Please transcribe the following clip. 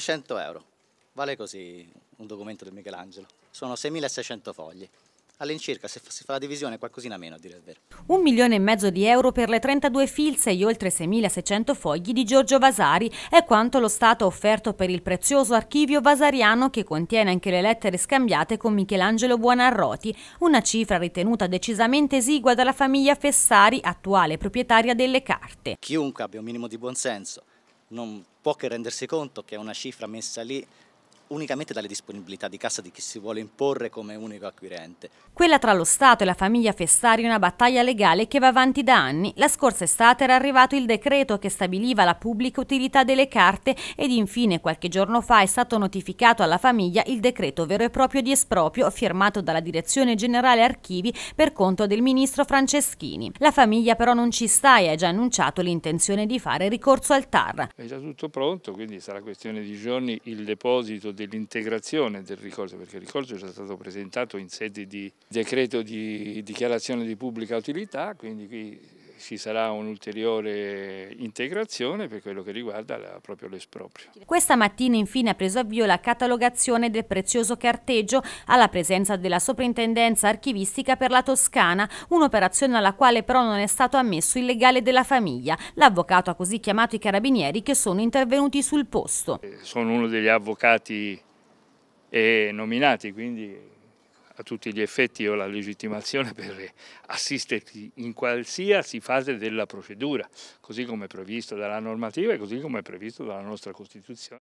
200 euro. Vale così un documento del Michelangelo. Sono 6.600 fogli all'incirca, se si fa la divisione, qualcosina meno a dire il vero. Un milione e mezzo di euro per le 32 filze e gli oltre 6.600 fogli di Giorgio Vasari è quanto lo Stato ha offerto per il prezioso archivio vasariano che contiene anche le lettere scambiate con Michelangelo Buonarroti, una cifra ritenuta decisamente esigua dalla famiglia Fessari, attuale proprietaria delle carte. Chiunque abbia un minimo di buonsenso non può che rendersi conto che è una cifra messa lì unicamente dalle disponibilità di cassa di chi si vuole imporre come unico acquirente. Quella tra lo Stato e la famiglia Fessari è una battaglia legale che va avanti da anni. La scorsa estate era arrivato il decreto che stabiliva la pubblica utilità delle carte ed infine qualche giorno fa è stato notificato alla famiglia il decreto vero e proprio di esproprio firmato dalla Direzione Generale Archivi per conto del ministro Franceschini. La famiglia però non ci sta e ha già annunciato l'intenzione di fare ricorso al TAR. È già tutto pronto, quindi sarà questione di giorni il deposito dell'integrazione del ricorso, perché il ricorso è già stato presentato in sede di decreto di dichiarazione di pubblica utilità, quindi qui ci sarà un'ulteriore integrazione per quello che riguarda la, proprio l'esproprio. Questa mattina infine ha preso avvio la catalogazione del prezioso carteggio alla presenza della Soprintendenza Archivistica per la Toscana, un'operazione alla quale però non è stato ammesso il legale della famiglia. L'avvocato ha così chiamato i carabinieri che sono intervenuti sul posto. Eh, sono uno degli avvocati eh, nominati, quindi a tutti gli effetti ho la legittimazione per assisterti in qualsiasi fase della procedura, così come previsto dalla normativa e così come previsto dalla nostra Costituzione.